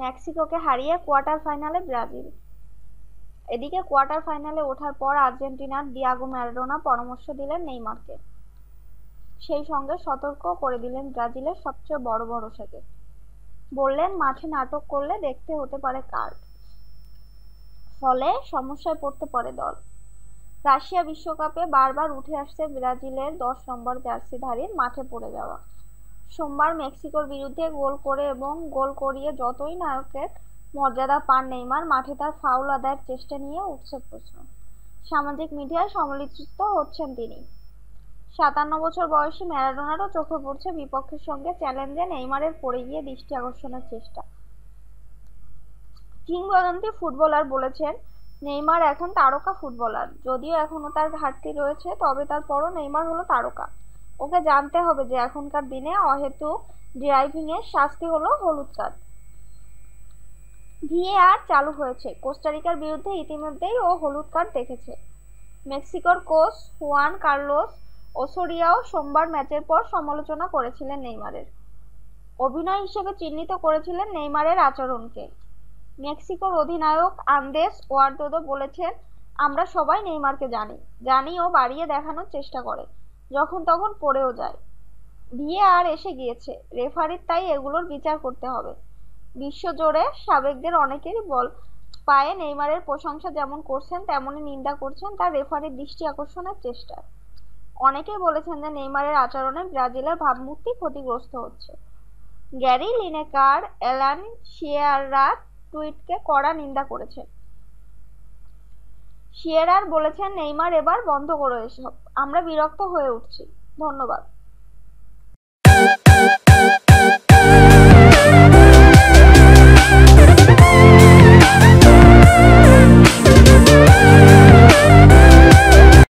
মেক্সিকোকে হারিয়ে কোয়ার্টার ফাইনালে ব্রাজিল এদিকে কোয়ার্টার ফাইনালে ওঠার পর আর্জেন্টিনার ডিয়াগো ম্যারাডোনা পরামর্শ দিলেন নেইমারকে সেই সঙ্গে সতর্ক করে দিলেন ব্রাজিলের সবচেয়ে বড় ভরসাকে বললেন মাঠে নাটক করলে দেখতে হতে পারে কার্ড ফলে সমস্যায় পড়তে পারে দল রাশিয়া বিশ্বকাপে বারবার উঠে আসছে ব্রাজিলের দশ নম্বর জার্সিধারী মাঠে পড়ে যাওয়া সোমবার মেক্সিকোর বিরুদ্ধে গোল করে এবং গোল করিয়ে যতই নায়কের মর্যাদা পান নেইমার মাঠে তার ফাউল আদায়ের চেষ্টা নিয়ে উঠছে প্রশ্ন সামাজিক মিডিয়ায় সমালোচিত হচ্ছেন তিনি সাতান্ন বছর বয়সী ম্যারাডোনারও চোখে পড়ছে বিপক্ষের সঙ্গে চ্যালেঞ্জে নেইমারের পড়ে গিয়ে দৃষ্টি আকর্ষণের চেষ্টা কিংবদন্তি ফুটবলার বলেছেন নেইমার এখন তারকা ফুটবলার যদিও এখনও তার ঘাটতি রয়েছে তবে তারপরও নেইমার হলো তারকা ওকে জানতে হবে যে এখনকার দিনে অহেতু ড্রাইভিং এর শাস্তি হলো হলুদ কার্ড ভিএআর চালু হয়েছে কোস্টারিকার বিরুদ্ধে ইতিমধ্যেই ও হলুদ কার্ড দেখেছে মেক্সিকোর কোচ হুয়ান কার্লোস ওসোরিয়াও সোমবার ম্যাচের পর সমালোচনা করেছিলেন নেইমারের অভিনয় হিসেবে চিহ্নিত করেছিলেন নেইমারের আচরণকে মেক্সিকোর অধিনায়ক আন্দেস ওয়ার্দোদো বলেছেন আমরা সবাই নেইমারকে জানি জানি ও বাড়িয়ে দেখানোর চেষ্টা করে যখন তখন পড়েও যায় আর এসে গিয়েছে রেফারির তাই এগুলোর বিচার করতে হবে বিশ্বজোড়ে সাবেকদের অনেকেরই বল পায়ে নেইমারের প্রশংসা যেমন করছেন তেমনই নিন্দা করছেন তার রেফারির দৃষ্টি আকর্ষণের চেষ্টা অনেকেই বলেছেন যে নেইমারের আচরণে ব্রাজিলের ভাবমূর্তি ক্ষতিগ্রস্ত হচ্ছে গ্যারি লিনেকার অ্যালান শিয়াররা টুইটকে কড়া নিন্দা করেছেন শিয়েরার বলেছেন নেইমার এবার বন্ধ করো এসব আমরা বিরক্ত হয়ে উঠছি ধন্যবাদ